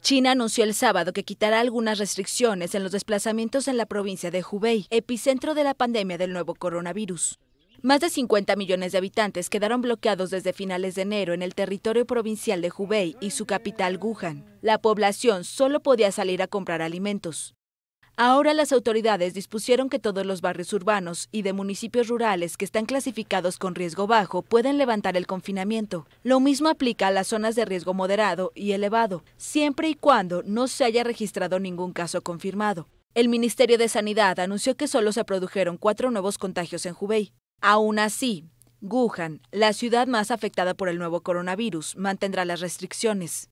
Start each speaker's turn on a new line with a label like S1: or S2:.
S1: China anunció el sábado que quitará algunas restricciones en los desplazamientos en la provincia de Hubei, epicentro de la pandemia del nuevo coronavirus. Más de 50 millones de habitantes quedaron bloqueados desde finales de enero en el territorio provincial de Hubei y su capital Wuhan. La población solo podía salir a comprar alimentos. Ahora las autoridades dispusieron que todos los barrios urbanos y de municipios rurales que están clasificados con riesgo bajo pueden levantar el confinamiento. Lo mismo aplica a las zonas de riesgo moderado y elevado, siempre y cuando no se haya registrado ningún caso confirmado. El Ministerio de Sanidad anunció que solo se produjeron cuatro nuevos contagios en Hubei. Aún así, Wuhan, la ciudad más afectada por el nuevo coronavirus,
S2: mantendrá las restricciones.